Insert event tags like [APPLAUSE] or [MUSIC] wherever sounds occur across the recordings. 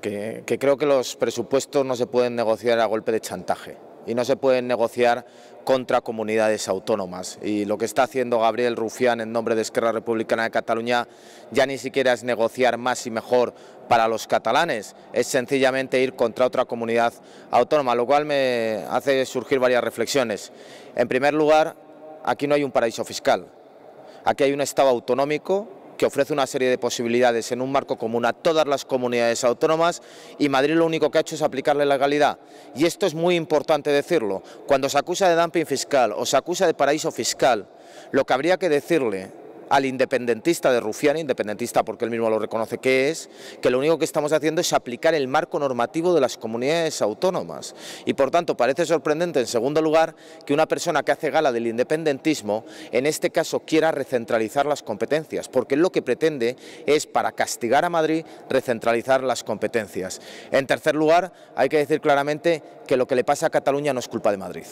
que, creo que los presupuestos no se pueden negociar a golpe de chantaje y no se pueden negociar contra comunidades autónomas. Y lo que está haciendo Gabriel Rufián en nombre de Esquerra Republicana de Cataluña ya ni siquiera es negociar más y mejor para los catalanes, es sencillamente ir contra otra comunidad autónoma, lo cual me hace surgir varias reflexiones. En primer lugar, aquí no hay un paraíso fiscal, aquí hay un Estado autonómico que ofrece una serie de posibilidades en un marco común a todas las comunidades autónomas y Madrid lo único que ha hecho es aplicarle legalidad. Y esto es muy importante decirlo. Cuando se acusa de dumping fiscal o se acusa de paraíso fiscal, lo que habría que decirle al independentista de Rufián, independentista porque él mismo lo reconoce que es, que lo único que estamos haciendo es aplicar el marco normativo de las comunidades autónomas. Y por tanto parece sorprendente, en segundo lugar, que una persona que hace gala del independentismo, en este caso quiera recentralizar las competencias, porque lo que pretende es, para castigar a Madrid, recentralizar las competencias. En tercer lugar, hay que decir claramente que lo que le pasa a Cataluña no es culpa de Madrid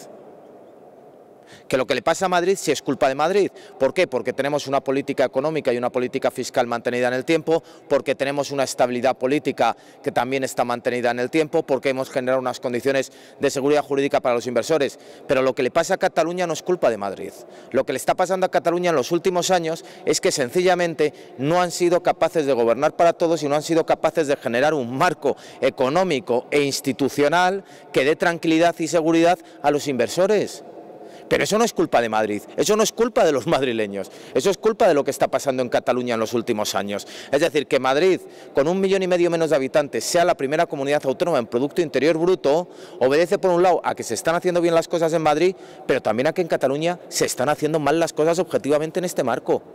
que lo que le pasa a Madrid sí es culpa de Madrid. ¿Por qué? Porque tenemos una política económica y una política fiscal mantenida en el tiempo, porque tenemos una estabilidad política que también está mantenida en el tiempo, porque hemos generado unas condiciones de seguridad jurídica para los inversores. Pero lo que le pasa a Cataluña no es culpa de Madrid. Lo que le está pasando a Cataluña en los últimos años es que sencillamente no han sido capaces de gobernar para todos y no han sido capaces de generar un marco económico e institucional que dé tranquilidad y seguridad a los inversores. Pero eso no es culpa de Madrid, eso no es culpa de los [LAUGHS] madrileños, eso es culpa de lo que está pasando en Cataluña en los últimos años. Es decir, que Madrid, con un millón y medio menos de habitantes, sea la primera comunidad autónoma en Producto Interior Bruto, obedece por un lado a que se están haciendo bien las cosas en Madrid, pero también a que en Cataluña se están haciendo mal las cosas objetivamente en este marco.